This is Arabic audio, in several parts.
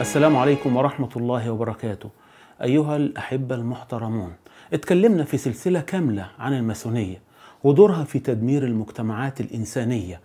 السلام عليكم ورحمة الله وبركاته أيها الأحبة المحترمون اتكلمنا في سلسلة كاملة عن الماسونية ودورها في تدمير المجتمعات الإنسانية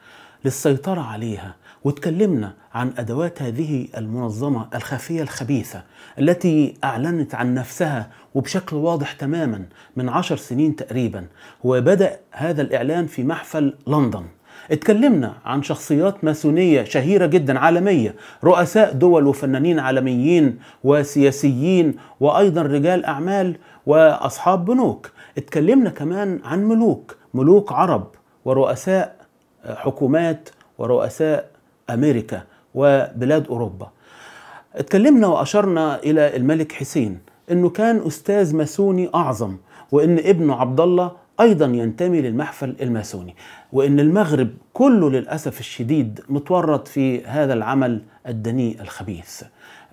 للسيطرة عليها واتكلمنا عن أدوات هذه المنظمة الخفية الخبيثة التي أعلنت عن نفسها وبشكل واضح تماما من عشر سنين تقريبا وبدأ هذا الإعلان في محفل لندن اتكلمنا عن شخصيات ماسونية شهيرة جدا عالمية رؤساء دول وفنانين عالميين وسياسيين وأيضا رجال أعمال وأصحاب بنوك اتكلمنا كمان عن ملوك ملوك عرب ورؤساء حكومات ورؤساء أمريكا وبلاد أوروبا اتكلمنا وأشرنا إلى الملك حسين انه كان استاذ ماسوني اعظم وان ابنه عبد الله ايضا ينتمي للمحفل الماسوني وان المغرب كله للاسف الشديد متورط في هذا العمل الدنيء الخبيث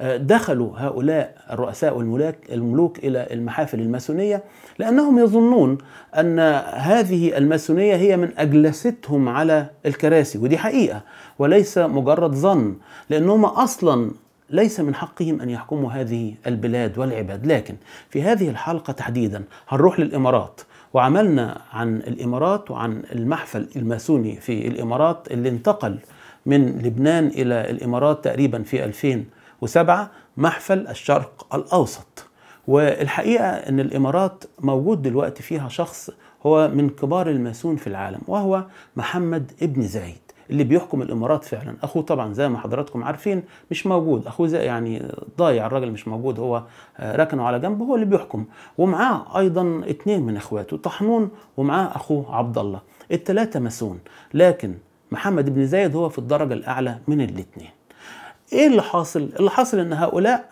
آه، دخلوا هؤلاء الرؤساء والملوك الى المحافل الماسونيه لانهم يظنون ان هذه الماسونيه هي من اجلستهم على الكراسي ودي حقيقه وليس مجرد ظن لانهم اصلا ليس من حقهم ان يحكموا هذه البلاد والعباد لكن في هذه الحلقه تحديدا هنروح للامارات وعملنا عن الإمارات وعن المحفل الماسوني في الإمارات اللي انتقل من لبنان إلى الإمارات تقريبا في 2007 محفل الشرق الأوسط والحقيقة أن الإمارات موجود دلوقتي فيها شخص هو من كبار الماسون في العالم وهو محمد ابن زايد اللي بيحكم الامارات فعلا اخوه طبعا زي ما حضراتكم عارفين مش موجود اخوه زي يعني ضايع الراجل مش موجود هو ركنه على جنب هو اللي بيحكم ومعاه ايضا اثنين من اخواته طحنون ومعاه اخوه عبد الله الثلاثه مسون لكن محمد بن زايد هو في الدرجه الاعلى من الاثنين ايه اللي حاصل اللي حاصل ان هؤلاء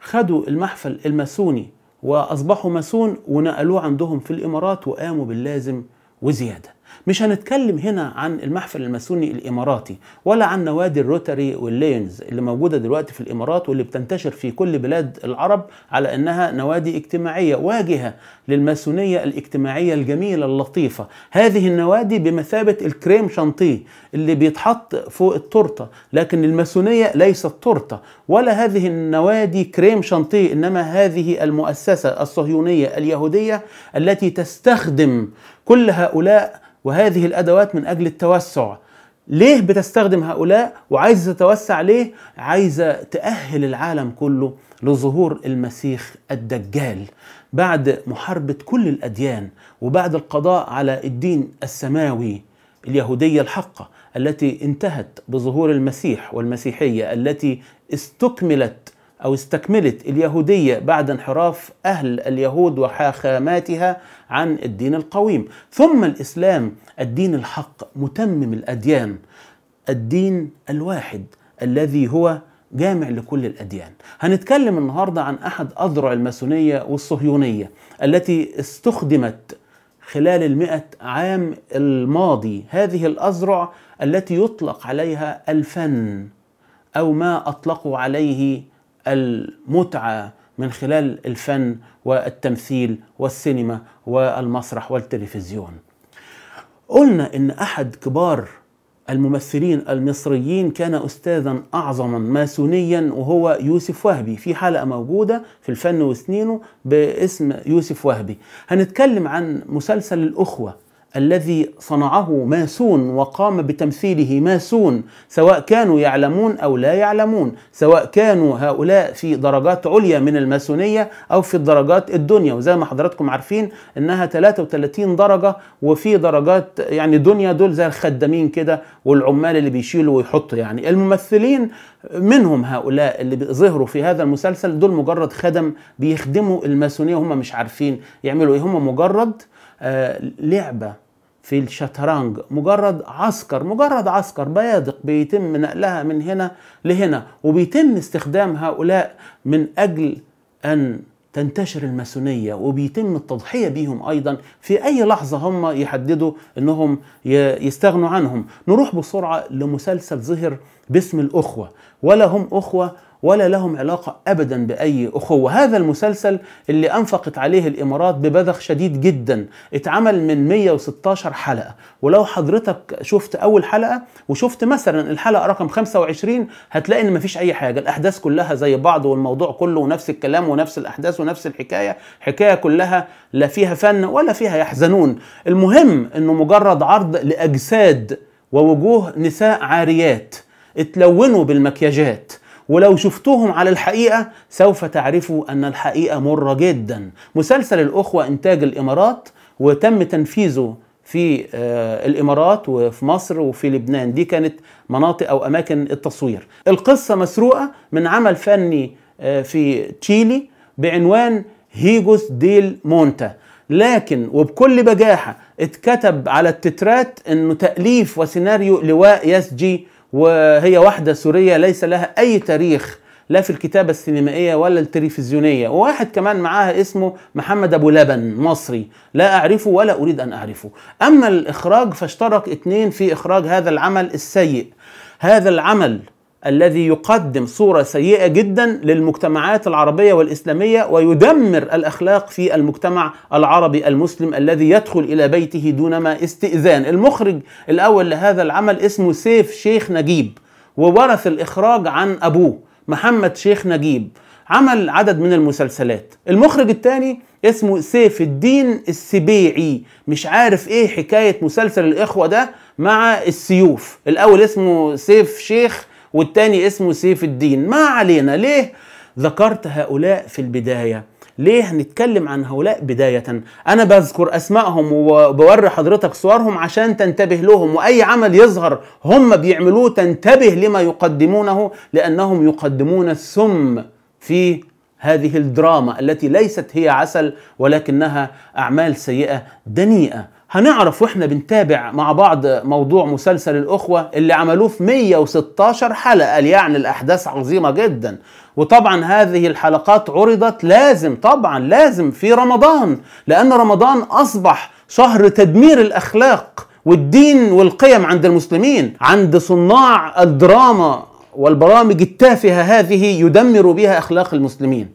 خدوا المحفل الماسوني واصبحوا ماسون ونقلوه عندهم في الامارات وقاموا باللازم وزياده مش هنتكلم هنا عن المحفل الماسوني الاماراتي ولا عن نوادي الروتاري والليونز اللي موجوده دلوقتي في الامارات واللي بتنتشر في كل بلاد العرب على انها نوادي اجتماعيه واجهه للماسونيه الاجتماعيه الجميله اللطيفه هذه النوادي بمثابه الكريم شانتيه اللي بيتحط فوق التورته لكن الماسونيه ليست تورته ولا هذه النوادي كريم شانتيه انما هذه المؤسسه الصهيونيه اليهوديه التي تستخدم كل هؤلاء وهذه الادوات من اجل التوسع ليه بتستخدم هؤلاء وعايز تتوسع ليه عايزه تاهل العالم كله لظهور المسيح الدجال بعد محاربه كل الاديان وبعد القضاء على الدين السماوي اليهوديه الحقه التي انتهت بظهور المسيح والمسيحيه التي استكملت أو استكملت اليهودية بعد انحراف أهل اليهود وحاخاماتها عن الدين القويم ثم الإسلام الدين الحق متمم الأديان الدين الواحد الذي هو جامع لكل الأديان هنتكلم النهاردة عن أحد أذرع الماسونية والصهيونية التي استخدمت خلال المئة عام الماضي هذه الأذرع التي يطلق عليها الفن أو ما أطلقوا عليه المتعه من خلال الفن والتمثيل والسينما والمسرح والتلفزيون. قلنا ان احد كبار الممثلين المصريين كان استاذا اعظما ماسونيا وهو يوسف وهبي في حلقه موجوده في الفن وسنينه باسم يوسف وهبي هنتكلم عن مسلسل الاخوه الذي صنعه ماسون وقام بتمثيله ماسون سواء كانوا يعلمون او لا يعلمون سواء كانوا هؤلاء في درجات عليا من الماسونيه او في الدرجات الدنيا وزي ما حضراتكم عارفين انها 33 درجه وفي درجات يعني دنيا دول زي الخدامين كده والعمال اللي بيشيلوا ويحطوا يعني الممثلين منهم هؤلاء اللي ظهروا في هذا المسلسل دول مجرد خدم بيخدموا الماسونيه وهم مش عارفين يعملوا ايه هم مجرد لعبة في الشطرنج مجرد عسكر مجرد عسكر بيادق بيتم نقلها من هنا لهنا وبيتم استخدام هؤلاء من أجل أن تنتشر الماسونية وبيتم التضحية بيهم أيضا في أي لحظة هم يحددوا أنهم يستغنوا عنهم نروح بسرعة لمسلسل ظهر باسم الأخوة ولا هم أخوة ولا لهم علاقة أبدا بأي أخوة هذا المسلسل اللي أنفقت عليه الإمارات ببذخ شديد جدا اتعمل من 116 حلقة ولو حضرتك شفت أول حلقة وشفت مثلا الحلقة رقم 25 هتلاقي إن مفيش أي حاجة الأحداث كلها زي بعض والموضوع كله ونفس الكلام ونفس الأحداث ونفس الحكاية حكاية كلها لا فيها فن ولا فيها يحزنون المهم أنه مجرد عرض لأجساد ووجوه نساء عاريات اتلونوا بالمكياجات ولو شفتهم على الحقيقة سوف تعرفوا أن الحقيقة مرة جدا مسلسل الأخوة إنتاج الإمارات وتم تنفيذه في آه، الامارات وفي مصر وفي لبنان دي كانت مناطق او اماكن التصوير القصه مسروقه من عمل فني آه، في تشيلي بعنوان هيجوس ديل مونتا لكن وبكل بجاحه اتكتب على التترات انه تاليف وسيناريو لواء ياس جي وهي واحدة سورية ليس لها أي تاريخ لا في الكتابة السينمائية ولا التلفزيونية وواحد كمان معاها اسمه محمد أبو لبن مصري لا أعرفه ولا أريد أن أعرفه أما الإخراج فاشترك اتنين في إخراج هذا العمل السيء هذا العمل الذي يقدم صورة سيئة جدا للمجتمعات العربية والإسلامية ويدمر الأخلاق في المجتمع العربي المسلم الذي يدخل إلى بيته دون ما استئذان المخرج الأول لهذا العمل اسمه سيف شيخ نجيب وورث الإخراج عن أبوه محمد شيخ نجيب عمل عدد من المسلسلات المخرج الثاني اسمه سيف الدين السبيعي مش عارف ايه حكاية مسلسل الإخوة ده مع السيوف الأول اسمه سيف شيخ والتاني اسمه سيف الدين ما علينا ليه ذكرت هؤلاء في البدايه ليه هنتكلم عن هؤلاء بداية أنا بذكر أسمائهم وبوري حضرتك صورهم عشان تنتبه لهم وأي عمل يظهر هم بيعملوه تنتبه لما يقدمونه لأنهم يقدمون السم في هذه الدراما التي ليست هي عسل ولكنها أعمال سيئة دنيئة هنعرف واحنا بنتابع مع بعض موضوع مسلسل الأخوة اللي عملوه في 116 حلقة يعني الأحداث عظيمة جدا وطبعا هذه الحلقات عرضت لازم طبعا لازم في رمضان لأن رمضان أصبح شهر تدمير الأخلاق والدين والقيم عند المسلمين عند صناع الدراما والبرامج التافهة هذه يدمر بها أخلاق المسلمين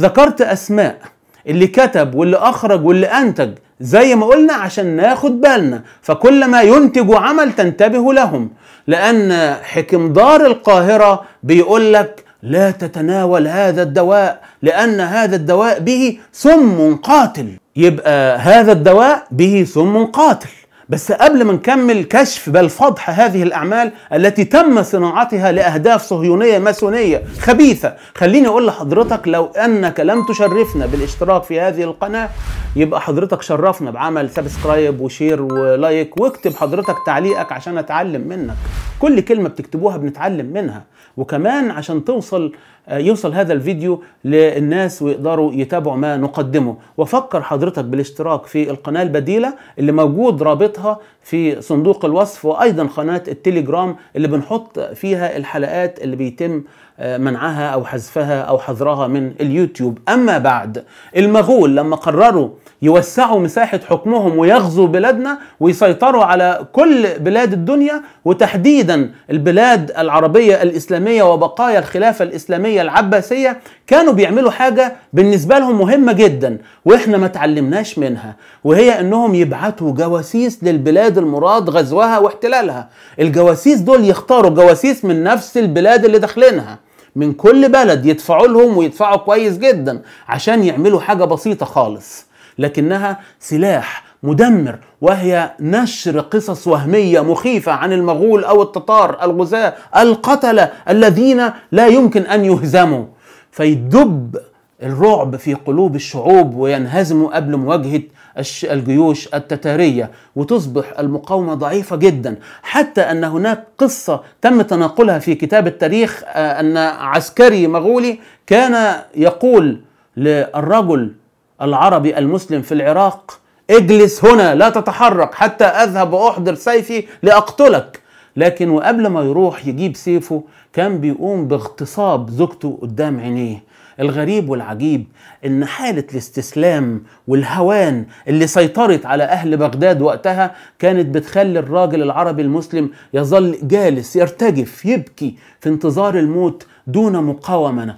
ذكرت أسماء اللي كتب واللي أخرج واللي أنتج زي ما قلنا عشان ناخد بالنا فكل ما ينتج عمل تنتبه لهم لأن حكمدار القاهرة بيقول لك لا تتناول هذا الدواء لأن هذا الدواء به سم قاتل يبقى هذا الدواء به سم قاتل بس قبل ما نكمل كشف بل فضح هذه الأعمال التي تم صناعتها لأهداف صهيونية ماسونية خبيثة خليني أقول لحضرتك لو أنك لم تشرفنا بالاشتراك في هذه القناة يبقى حضرتك شرفنا بعمل سبسكرايب وشير ولايك واكتب حضرتك تعليقك عشان أتعلم منك كل كلمة بتكتبوها بنتعلم منها وكمان عشان توصل آه، يوصل هذا الفيديو للناس ويقدروا يتابعوا ما نقدمه وفكر حضرتك بالاشتراك في القناة البديلة اللي موجود رابطها في صندوق الوصف وأيضا قناة التليجرام اللي بنحط فيها الحلقات اللي بيتم آه، منعها أو حذفها أو حظرها من اليوتيوب أما بعد المغول لما قرروا يوسعوا مساحة حكمهم ويغزوا بلادنا ويسيطروا على كل بلاد الدنيا وتحديدا البلاد العربية الإسلامية وبقايا الخلافة الإسلامية الامويه العباسيه كانوا بيعملوا حاجه بالنسبه لهم مهمه جدا واحنا ما تعلمناش منها وهي انهم يبعتوا جواسيس للبلاد المراد غزوها واحتلالها الجواسيس دول يختاروا جواسيس من نفس البلاد اللي داخلينها من كل بلد يدفعوا لهم ويدفعوا كويس جدا عشان يعملوا حاجه بسيطه خالص لكنها سلاح مدمر وهي نشر قصص وهمية مخيفة عن المغول أو التتار الغزاة القتلة الذين لا يمكن أن يهزموا فيدب الرعب في قلوب الشعوب وينهزموا قبل مواجهة الجيوش التتارية وتصبح المقاومة ضعيفة جدا حتى أن هناك قصة تم تناقلها في كتاب التاريخ آه، أن عسكري مغولي كان يقول للرجل العربي المسلم في العراق اجلس هنا لا تتحرك حتى اذهب واحضر سيفي لاقتلك لكن وقبل ما يروح يجيب سيفه كان بيقوم باغتصاب زوجته قدام عينيه الغريب والعجيب ان حاله الاستسلام والهوان اللي سيطرت على اهل بغداد وقتها كانت بتخلي الراجل العربي المسلم يظل جالس يرتجف يبكي في انتظار الموت دون مقاومه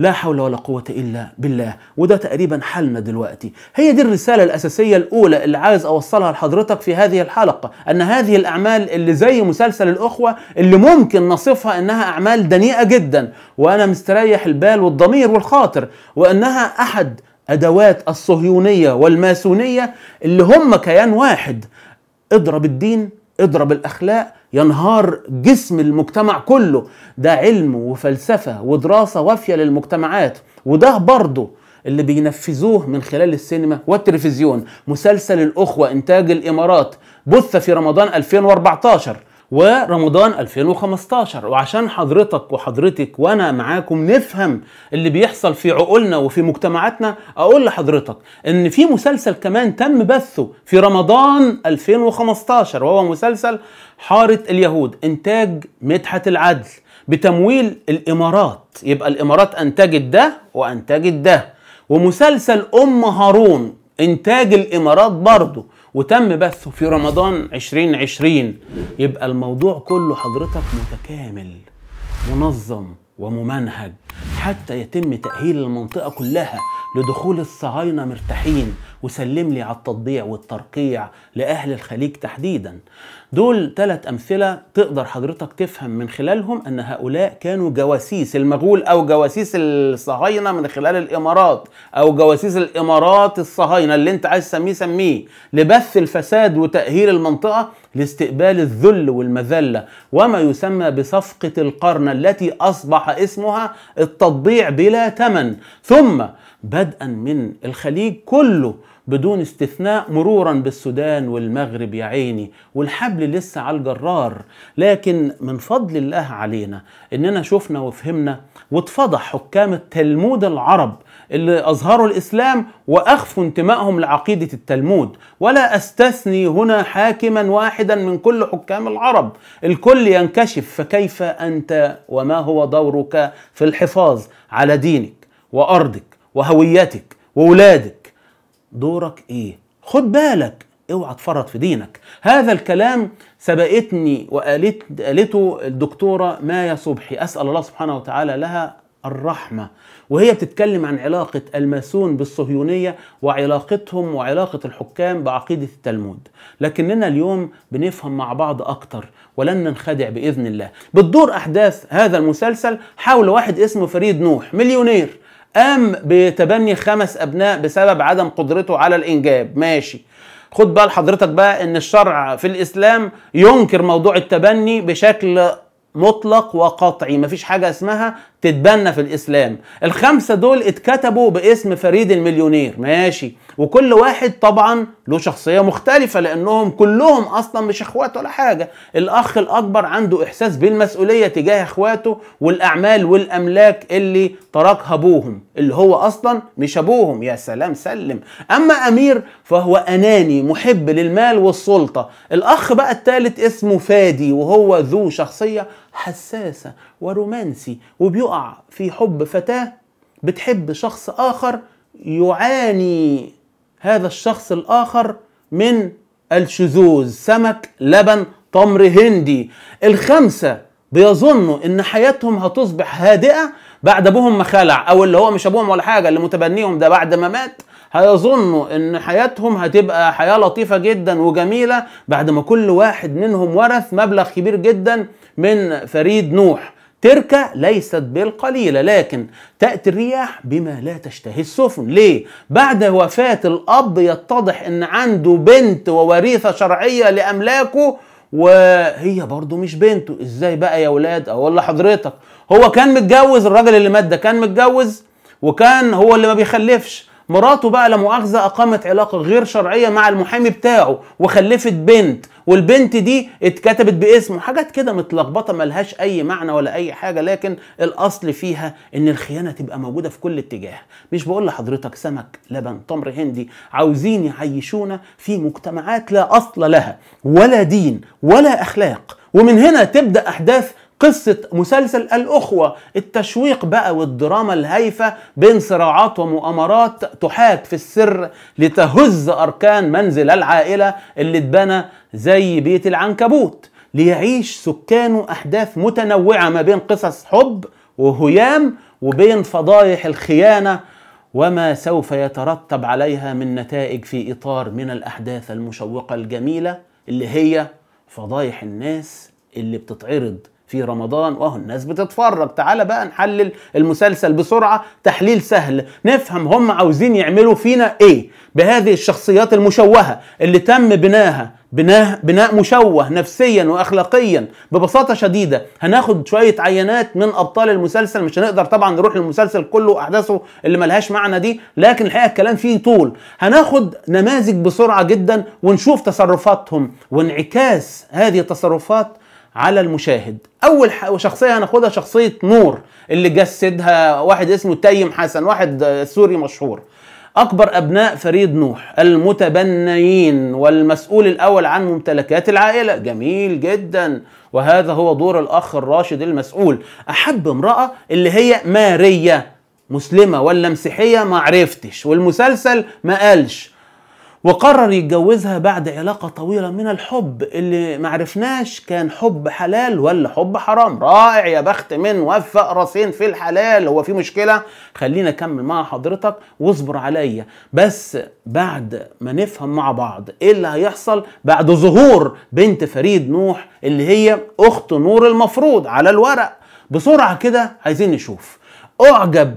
لا حول ولا قوة إلا بالله وده تقريبا حالنا دلوقتي هي دي الرسالة الأساسية الأولى اللي عايز أوصلها لحضرتك في هذه الحلقة أن هذه الأعمال اللي زي مسلسل الأخوة اللي ممكن نصفها أنها أعمال دنيئة جدا وأنا مستريح البال والضمير والخاطر وأنها أحد أدوات الصهيونية والماسونية اللي هم كيان واحد اضرب الدين اضرب الأخلاق ينهار جسم المجتمع كله ده علم وفلسفة ودراسة وافية للمجتمعات وده برضه اللي بينفذوه من خلال السينما والتلفزيون مسلسل الأخوة إنتاج الإمارات بث في رمضان 2014 ورمضان 2015 وعشان حضرتك وحضرتك وانا معاكم نفهم اللي بيحصل في عقولنا وفي مجتمعاتنا اقول لحضرتك ان في مسلسل كمان تم بثه في رمضان 2015 وهو مسلسل حارة اليهود انتاج مدحت العدل بتمويل الامارات يبقى الامارات انتجت ده وانتجت ده ومسلسل ام هارون انتاج الامارات برضه وتم بثه في رمضان 2020 يبقى الموضوع كله حضرتك متكامل منظم وممنهج حتى يتم تأهيل المنطقة كلها لدخول الصهاينة مرتاحين وسلم لي على التطبيع والترقيع لأهل الخليج تحديدا دول ثلاث أمثلة تقدر حضرتك تفهم من خلالهم أن هؤلاء كانوا جواسيس المغول أو جواسيس الصهاينة من خلال الإمارات أو جواسيس الإمارات الصهاينة اللي أنت عايز تسميه سميه لبث الفساد وتأهيل المنطقة لاستقبال الذل والمذلة وما يسمى بصفقة القرن التي أصبح اسمها التطبيع بلا ثمن ثم بدءا من الخليج كله بدون استثناء مرورا بالسودان والمغرب يا عيني والحبل لسه على الجرار لكن من فضل الله علينا اننا شفنا وفهمنا واتفضح حكام التلمود العرب اللي أظهروا الإسلام وأخفوا انتمائهم لعقيدة التلمود ولا أستثني هنا حاكما واحدا من كل حكام العرب الكل ينكشف فكيف أنت وما هو دورك في الحفاظ على دينك وأرضك وهويتك وولادك دورك إيه؟ خد بالك اوعى تفرط في دينك هذا الكلام سبقتني وقالته الدكتوره مايا صبحي اسال الله سبحانه وتعالى لها الرحمة وهي بتتكلم عن علاقة الماسون بالصهيونية وعلاقتهم وعلاقة الحكام بعقيدة التلمود لكننا اليوم بنفهم مع بعض أكتر ولن ننخدع بإذن الله بتدور أحداث هذا المسلسل حول واحد اسمه فريد نوح مليونير قام بتبني خمس أبناء بسبب عدم قدرته على الإنجاب ماشي خد بقى لحضرتك بقى ان الشرع في الاسلام ينكر موضوع التبني بشكل مطلق وقطعي مفيش حاجة اسمها تتبنى في الاسلام الخمسه دول اتكتبوا باسم فريد المليونير ماشي وكل واحد طبعا له شخصيه مختلفه لانهم كلهم اصلا مش اخوات ولا حاجه الاخ الاكبر عنده احساس بالمسؤوليه تجاه اخواته والاعمال والاملاك اللي تركها ابوهم اللي هو اصلا مش ابوهم يا سلام سلم اما امير فهو اناني محب للمال والسلطه الاخ بقى الثالث اسمه فادي وهو ذو شخصيه حساسة ورومانسي وبيقع في حب فتاة بتحب شخص آخر يعاني هذا الشخص الآخر من الشذوذ سمك لبن تمر هندي الخمسة بيظنوا ان حياتهم هتصبح هادئه بعد ابوهم ما خلع او اللي هو مش ابوهم ولا حاجه اللي متبنيهم ده بعد ما مات هيظنوا ان حياتهم هتبقى حياه لطيفه جدا وجميله بعد ما كل واحد منهم ورث مبلغ كبير جدا من فريد نوح تركة ليست بالقليلة لكن تأتي الرياح بما لا تشتهي السفن ليه؟ بعد وفاة الأب يتضح أن عنده بنت ووريثة شرعية لأملاكه وهي برضه مش بنته ازاي بقى يا ولاد اقول لحضرتك هو كان متجوز الراجل اللي مات ده كان متجوز وكان هو اللي ما بيخلفش مراته بقى لا مؤاخذه اقامت علاقه غير شرعيه مع المحامي بتاعه وخلفت بنت والبنت دي اتكتبت باسمه حاجات كده متلخبطه ملهاش اي معنى ولا اي حاجه لكن الاصل فيها ان الخيانه تبقى موجوده في كل اتجاه مش بقول لحضرتك سمك لبن تمر هندي عاوزين يعيشونا في مجتمعات لا اصل لها ولا دين ولا اخلاق ومن هنا تبدا احداث قصة مسلسل الأخوة التشويق بقى والدراما الهايفة بين صراعات ومؤامرات تحاك في السر لتهز أركان منزل العائلة اللي اتبنى زي بيت العنكبوت ليعيش سكانه أحداث متنوعة ما بين قصص حب وهيام وبين فضايح الخيانة وما سوف يترتب عليها من نتائج في إطار من الأحداث المشوقة الجميلة اللي هي فضايح الناس اللي بتتعرض في رمضان واهو الناس بتتفرج تعالى بقى نحلل المسلسل بسرعه تحليل سهل نفهم هم عاوزين يعملوا فينا ايه بهذه الشخصيات المشوهه اللي تم بناها بناء بناء مشوه نفسيا واخلاقيا ببساطه شديده هناخد شويه عينات من ابطال المسلسل مش هنقدر طبعا نروح للمسلسل كله واحداثه اللي ملهاش معنى دي لكن الحقيقه الكلام فيه طول هناخد نماذج بسرعه جدا ونشوف تصرفاتهم وانعكاس هذه التصرفات على المشاهد اول شخصيه هناخدها شخصيه نور اللي جسدها واحد اسمه تيم حسن واحد سوري مشهور اكبر ابناء فريد نوح المتبنيين والمسؤول الاول عن ممتلكات العائله جميل جدا وهذا هو دور الاخ الراشد المسؤول احب امراه اللي هي ماريا مسلمه ولا مسيحيه ما عرفتش والمسلسل ما قالش وقرر يتجوزها بعد علاقة طويلة من الحب اللي معرفناش كان حب حلال ولا حب حرام رائع يا بخت من وفق راسين في الحلال هو في مشكلة خلينا اكمل مع حضرتك واصبر عليا بس بعد ما نفهم مع بعض ايه اللي هيحصل بعد ظهور بنت فريد نوح اللي هي اخت نور المفروض على الورق بسرعة كده عايزين نشوف اعجب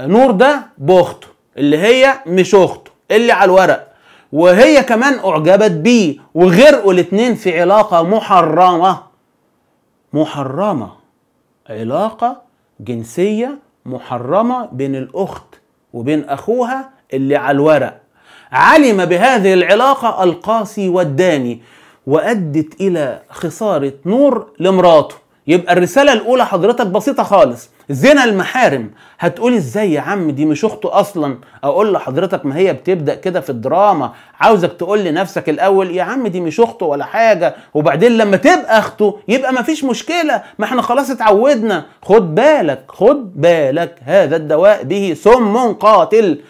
نور ده باخته اللي هي مش اخته اللي على الورق وهي كمان أعجبت بيه وغرقوا الاتنين في علاقة محرمة محرمة علاقة جنسية محرمة بين الأخت وبين أخوها اللي على الورق علم بهذه العلاقة القاسي والداني وأدت إلى خسارة نور لمراته يبقى الرسالة الأولى حضرتك بسيطة خالص زنا المحارم هتقولي ازاي يا عم دي مش اخته اصلا اقول لحضرتك ما هي بتبدا كده في الدراما عاوزك تقول لنفسك الاول يا عم دي مش اخته ولا حاجه وبعدين لما تبقى اخته يبقى ما فيش مشكله ما احنا خلاص اتعودنا خد بالك خد بالك هذا الدواء به سم قاتل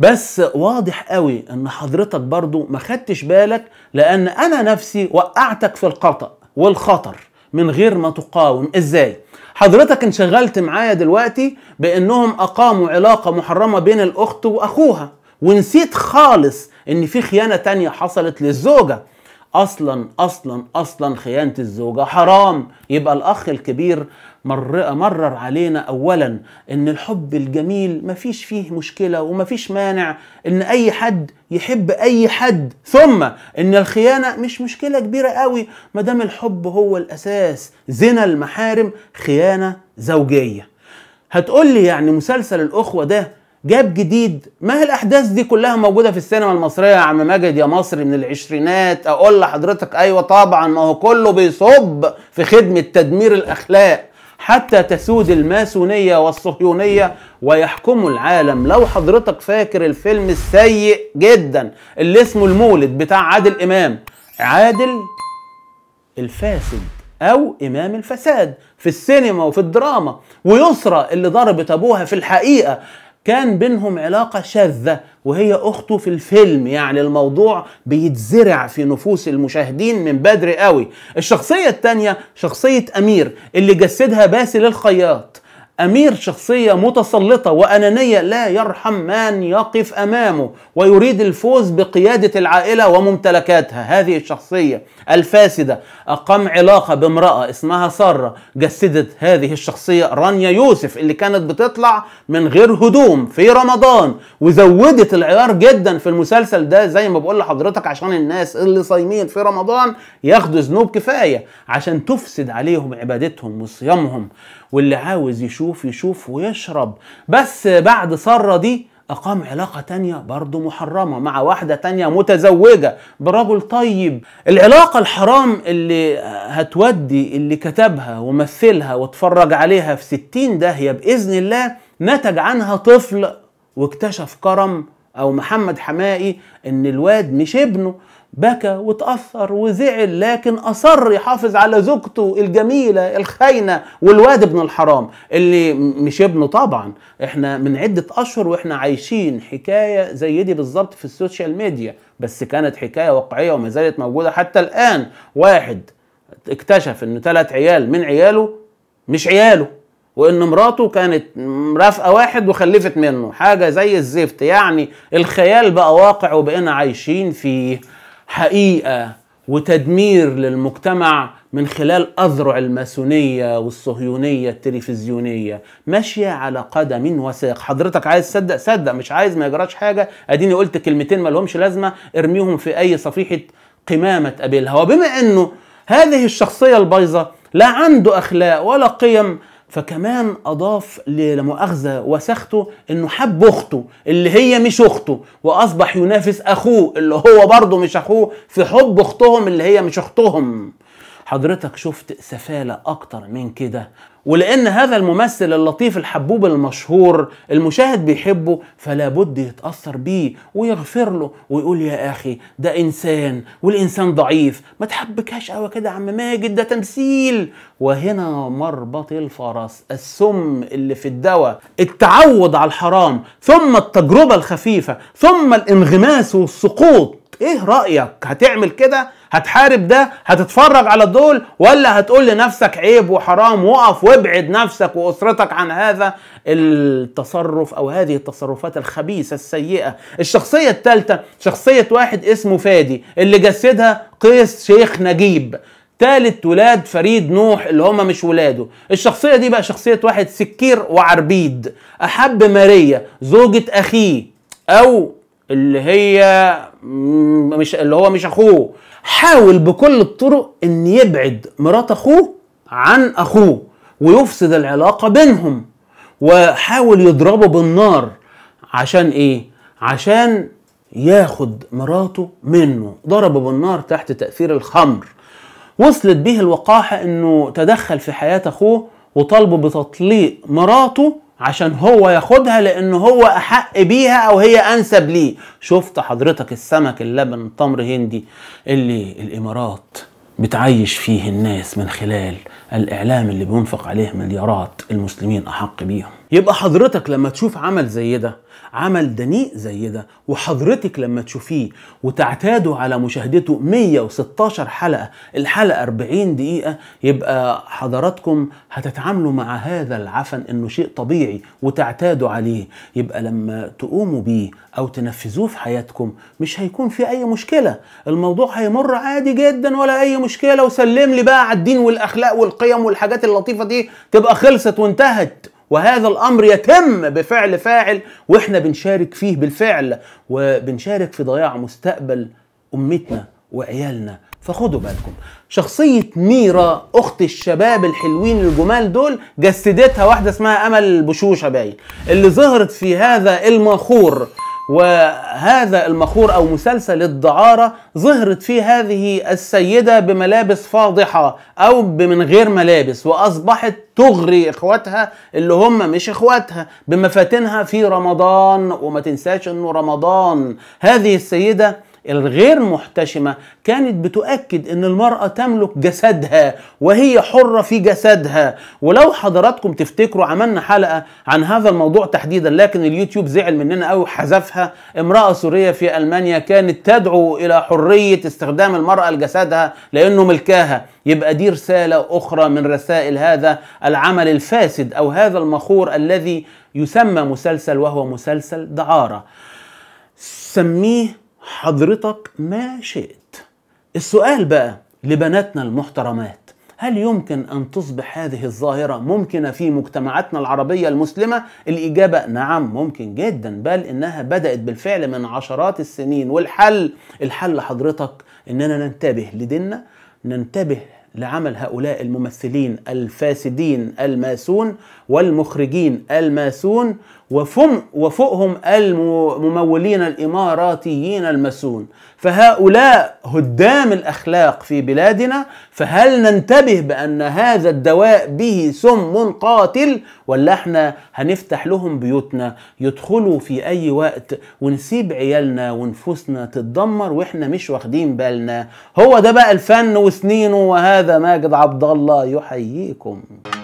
بس واضح قوي ان حضرتك برضو ما خدتش بالك لان انا نفسي وقعتك في القطأ والخطر من غير ما تقاوم ازاي حضرتك انشغلت معايا دلوقتي بانهم اقاموا علاقه محرمه بين الاخت واخوها ونسيت خالص ان في خيانه تانية حصلت للزوجه اصلا اصلا اصلا خيانه الزوجه حرام يبقى الاخ الكبير مر مرر علينا اولا ان الحب الجميل مفيش فيه مشكله ومفيش مانع ان اي حد يحب اي حد ثم ان الخيانه مش مشكله كبيره قوي ما دام الحب هو الاساس زنا المحارم خيانه زوجيه هتقول لي يعني مسلسل الاخوه ده جاب جديد ما هي الاحداث دي كلها موجوده في السينما المصريه يا عم ماجد يا مصري من العشرينات اقول لحضرتك ايوه طبعا ما هو كله بيصب في خدمه تدمير الاخلاق حتى تسود الماسونية والصهيونية ويحكموا العالم لو حضرتك فاكر الفيلم السيء جدا اللي اسمه المولد بتاع عادل إمام عادل الفاسد أو إمام الفساد في السينما وفي الدراما ويسرى اللي ضربت أبوها في الحقيقة كان بينهم علاقة شاذة وهي أخته في الفيلم يعني الموضوع بيتزرع في نفوس المشاهدين من بدري قوي الشخصية التانية شخصية أمير اللي جسدها باسل الخياط امير شخصيه متسلطه وانانيه لا يرحم من يقف امامه ويريد الفوز بقياده العائله وممتلكاتها هذه الشخصيه الفاسده اقام علاقه بامراه اسمها ساره جسدت هذه الشخصيه رانيا يوسف اللي كانت بتطلع من غير هدوم في رمضان وزودت العيار جدا في المسلسل ده زي ما بقول لحضرتك عشان الناس اللي صايمين في رمضان ياخدوا ذنوب كفايه عشان تفسد عليهم عبادتهم وصيامهم واللي عاوز يشوف يشوف ويشرب بس بعد سارة دي أقام علاقة تانية برضه محرمة مع واحدة تانية متزوجة برجل طيب العلاقة الحرام اللي هتودي اللي كتبها ومثلها واتفرج عليها في ستين داهية بإذن الله نتج عنها طفل واكتشف كرم أو محمد حمائي إن الواد مش ابنه بكى وتأثر وزعل لكن أصر يحافظ على زوجته الجميلة الخاينة والواد ابن الحرام اللي مش ابنه طبعا احنا من عدة أشهر واحنا عايشين حكاية زي دي بالظبط في السوشيال ميديا بس كانت حكاية واقعية وما زالت موجودة حتى الآن واحد اكتشف ان ثلاث عيال من عياله مش عياله وان مراته كانت مرافقه واحد وخلفت منه حاجه زي الزفت يعني الخيال بقى واقع وبقينا عايشين فيه حقيقه وتدمير للمجتمع من خلال اذرع الماسونيه والصهيونيه التلفزيونيه ماشيه على قدم وساق حضرتك عايز تصدق صدق مش عايز ما يجراش حاجه اديني قلت كلمتين ما لهمش لازمه ارميهم في اي صفيحه قمامه تقابلها وبما انه هذه الشخصيه البايظه لا عنده اخلاق ولا قيم فكمان اضاف لمؤاخذه وسخته انه حب اخته اللي هي مش اخته واصبح ينافس اخوه اللي هو برضه مش اخوه في حب اختهم اللي هي مش اختهم حضرتك شفت سفالة أكتر من كده ولأن هذا الممثل اللطيف الحبوب المشهور المشاهد بيحبه فلا بد يتأثر بيه ويغفر له ويقول يا أخي ده إنسان والإنسان ضعيف ما تحبكهاش قوي كده يا عم ماجد ده تمثيل وهنا مربط الفرس السم اللي في الدواء التعود على الحرام ثم التجربة الخفيفة ثم الانغماس والسقوط ايه رايك هتعمل كده هتحارب ده هتتفرج على دول ولا هتقول لنفسك عيب وحرام وقف وابعد نفسك واسرتك عن هذا التصرف او هذه التصرفات الخبيثه السيئه الشخصيه الثالثه شخصيه واحد اسمه فادي اللي جسدها قيس شيخ نجيب تالت ولاد فريد نوح اللي هما مش ولاده الشخصية دي بقى شخصية واحد سكير وعربيد أحب ماريا زوجة أخيه أو اللي هي مش اللي هو مش اخوه حاول بكل الطرق ان يبعد مرات اخوه عن اخوه ويفسد العلاقه بينهم وحاول يضربه بالنار عشان ايه عشان ياخد مراته منه ضربه بالنار تحت تاثير الخمر وصلت به الوقاحه انه تدخل في حياه اخوه وطالبه بتطليق مراته عشان هو ياخدها لان هو احق بيها او هي انسب ليه شفت حضرتك السمك اللبن تمر هندي اللي الامارات بتعيش فيه الناس من خلال الاعلام اللي بينفق عليه مليارات المسلمين احق بيهم يبقى حضرتك لما تشوف عمل زي ده عمل دنيء زي ده وحضرتك لما تشوفيه وتعتادوا على مشاهدته 116 حلقة الحلقة 40 دقيقة يبقى حضراتكم هتتعاملوا مع هذا العفن انه شيء طبيعي وتعتادوا عليه يبقى لما تقوموا بيه او تنفذوه في حياتكم مش هيكون في اي مشكلة الموضوع هيمر عادي جدا ولا اي مشكلة وسلم لي بقى على الدين والاخلاق والقيم والحاجات اللطيفة دي تبقى خلصت وانتهت وهذا الامر يتم بفعل فاعل واحنا بنشارك فيه بالفعل وبنشارك في ضياع مستقبل امتنا وعيالنا فخدوا بالكم شخصية ميرا أخت الشباب الحلوين الجمال دول جسدتها واحدة اسمها أمل بشوشة باين اللي ظهرت في هذا المخور وهذا المخور أو مسلسل الدعارة ظهرت فيه هذه السيدة بملابس فاضحة أو من غير ملابس وأصبحت تغري إخواتها اللي هم مش إخواتها بمفاتنها في رمضان وما تنساش أنه رمضان هذه السيدة الغير محتشمة كانت بتؤكد ان المرأة تملك جسدها وهي حرة في جسدها ولو حضراتكم تفتكروا عملنا حلقة عن هذا الموضوع تحديدا لكن اليوتيوب زعل مننا قوي حذفها امرأة سورية في ألمانيا كانت تدعو الى حرية استخدام المرأة لجسدها لانه ملكها يبقى دي رسالة اخرى من رسائل هذا العمل الفاسد او هذا المخور الذي يسمى مسلسل وهو مسلسل دعارة سميه حضرتك ما شئت السؤال بقى لبناتنا المحترمات هل يمكن أن تصبح هذه الظاهرة ممكنة في مجتمعاتنا العربية المسلمة؟ الإجابة نعم ممكن جدا بل إنها بدأت بالفعل من عشرات السنين والحل الحل حضرتك إننا ننتبه لديننا ننتبه لعمل هؤلاء الممثلين الفاسدين الماسون والمخرجين الماسون وفم وفوقهم الممولين الاماراتيين الماسون فهؤلاء هدام الاخلاق في بلادنا فهل ننتبه بان هذا الدواء به سم قاتل ولا احنا هنفتح لهم بيوتنا يدخلوا في اي وقت ونسيب عيالنا ونفوسنا تتدمر واحنا مش واخدين بالنا هو ده بقى الفن وسنينه وهذا ماجد عبد الله يحييكم